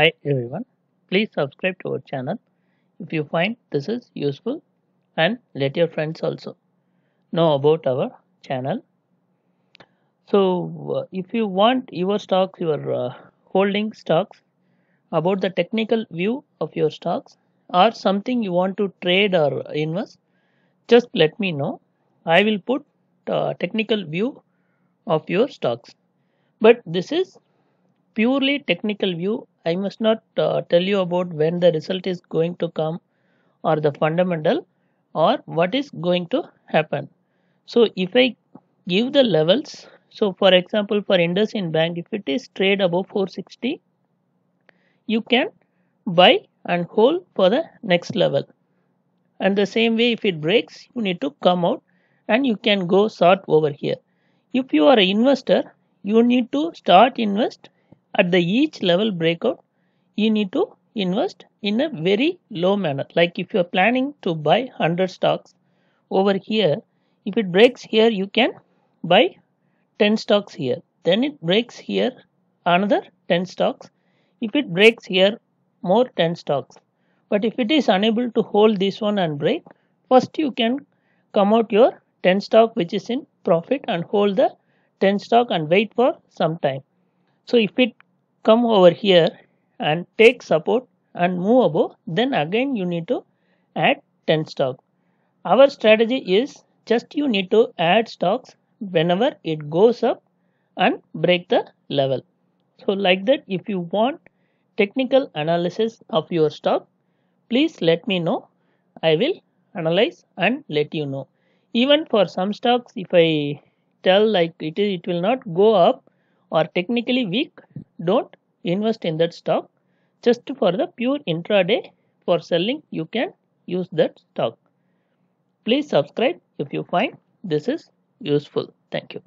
Hi everyone, please subscribe to our channel if you find this is useful and let your friends also know about our channel. So uh, if you want your stocks, your uh, holding stocks about the technical view of your stocks or something you want to trade or invest, just let me know. I will put uh, technical view of your stocks. But this is purely technical view I must not uh, tell you about when the result is going to come or the fundamental or what is going to happen. So if I give the levels, so for example, for Indus in bank, if it is trade above 460, you can buy and hold for the next level. And the same way, if it breaks, you need to come out and you can go short over here. If you are an investor, you need to start invest at the each level breakout you need to invest in a very low manner. Like if you are planning to buy 100 stocks over here, if it breaks here, you can buy 10 stocks here. Then it breaks here, another 10 stocks. If it breaks here, more 10 stocks. But if it is unable to hold this one and break, first you can come out your 10 stock which is in profit and hold the 10 stock and wait for some time. So if it come over here, and take support and move above then again you need to add 10 stock our strategy is just you need to add stocks whenever it goes up and break the level so like that if you want technical analysis of your stock please let me know i will analyze and let you know even for some stocks if i tell like it is it will not go up or technically weak don't invest in that stock just for the pure intraday for selling you can use that stock please subscribe if you find this is useful thank you